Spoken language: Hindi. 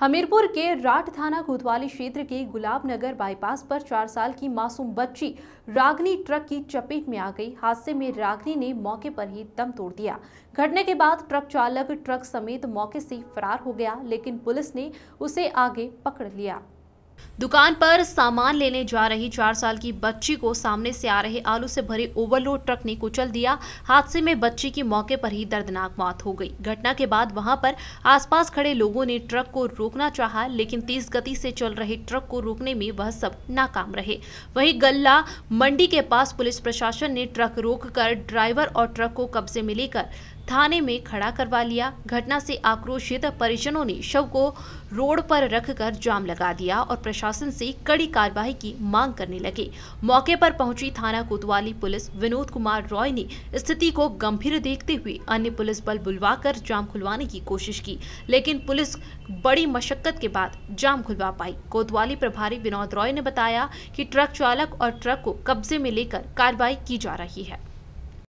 हमीरपुर के राठ थाना कोतवाली क्षेत्र के गुलाबनगर बाईपास पर चार साल की मासूम बच्ची रागनी ट्रक की चपेट में आ गई हादसे में रागनी ने मौके पर ही दम तोड़ दिया घटने के बाद ट्रक चालक ट्रक समेत मौके से फरार हो गया लेकिन पुलिस ने उसे आगे पकड़ लिया दुकान पर सामान लेने जा रही चार साल की बच्ची को सामने से आ रहे आलू से भरे ओवरलोड ट्रक ने कुचल दिया हादसे में बच्ची की मौके पर ही दर्दनाक मौत हो गई घटना के बाद वहां पर आसपास खड़े लोगों ने ट्रक को रोकना चाहा लेकिन तेज गति से चल रहे ट्रक को रोकने में वह सब नाकाम रहे वही गल्ला मंडी के पास पुलिस प्रशासन ने ट्रक रोक कर ड्राइवर और ट्रक को कब्जे में लेकर थाने में खड़ा करवा लिया घटना से आक्रोशित परिजनों ने शव को रोड पर रखकर जाम लगा दिया और प्रशासन से कड़ी कार्रवाई की मांग करने लगे मौके पर पहुंची थाना कोतवाली पुलिस विनोद कुमार रॉय ने स्थिति को गंभीर देखते हुए अन्य पुलिस बल बुलवाकर जाम खुलवाने की कोशिश की लेकिन पुलिस बड़ी मशक्कत के बाद जाम खुलवा पाई कोतवाली प्रभारी विनोद रॉय ने बताया की ट्रक चालक और ट्रक को कब्जे में लेकर कार्रवाई की जा रही है